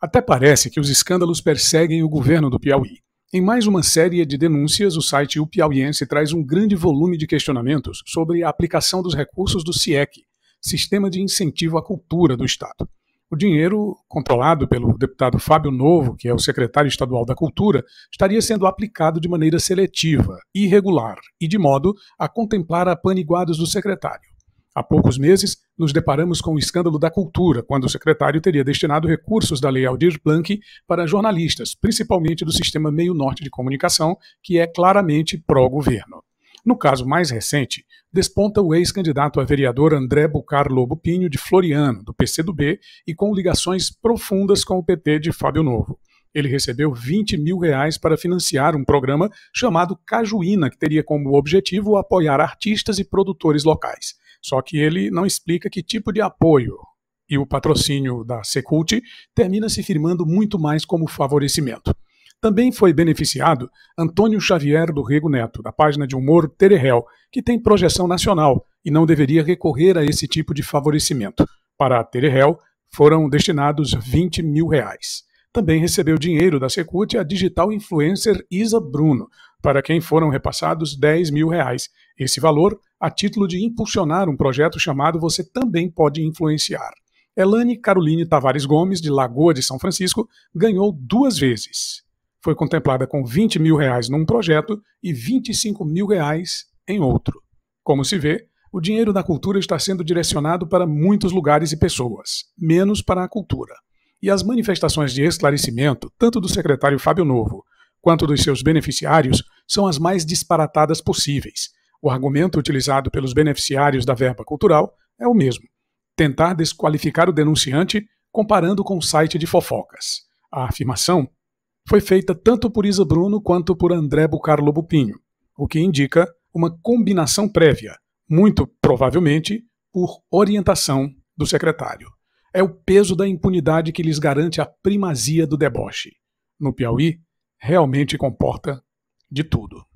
Até parece que os escândalos perseguem o governo do Piauí. Em mais uma série de denúncias, o site O Piauiense traz um grande volume de questionamentos sobre a aplicação dos recursos do CIEC, Sistema de Incentivo à Cultura do Estado. O dinheiro, controlado pelo deputado Fábio Novo, que é o secretário estadual da Cultura, estaria sendo aplicado de maneira seletiva, irregular e de modo a contemplar apaniguados do secretário. Há poucos meses, nos deparamos com o escândalo da cultura, quando o secretário teria destinado recursos da Lei Aldir Blanc para jornalistas, principalmente do sistema meio-norte de comunicação, que é claramente pró-governo. No caso mais recente, desponta o ex-candidato a vereador André Bucar Lobo Pinho de Floriano, do PCdoB, e com ligações profundas com o PT de Fábio Novo. Ele recebeu 20 mil reais para financiar um programa chamado Cajuína, que teria como objetivo apoiar artistas e produtores locais. Só que ele não explica que tipo de apoio. E o patrocínio da Secult termina se firmando muito mais como favorecimento. Também foi beneficiado Antônio Xavier do Rego Neto, da página de humor Terehel, que tem projeção nacional e não deveria recorrer a esse tipo de favorecimento. Para a Terehel, foram destinados 20 mil reais. Também recebeu dinheiro da Secult a digital influencer Isa Bruno, para quem foram repassados 10 mil reais. Esse valor a título de impulsionar um projeto chamado Você Também Pode Influenciar. Elane Caroline Tavares Gomes, de Lagoa de São Francisco, ganhou duas vezes. Foi contemplada com 20 mil reais num projeto e 25 mil reais em outro. Como se vê, o dinheiro da cultura está sendo direcionado para muitos lugares e pessoas, menos para a cultura. E as manifestações de esclarecimento, tanto do secretário Fábio Novo quanto dos seus beneficiários, são as mais disparatadas possíveis, o argumento utilizado pelos beneficiários da verba cultural é o mesmo: tentar desqualificar o denunciante comparando com o site de fofocas. A afirmação foi feita tanto por Isa Bruno quanto por André Bucarlo Bupinho, o que indica uma combinação prévia, muito provavelmente por orientação do secretário. É o peso da impunidade que lhes garante a primazia do deboche. No Piauí, realmente comporta de tudo.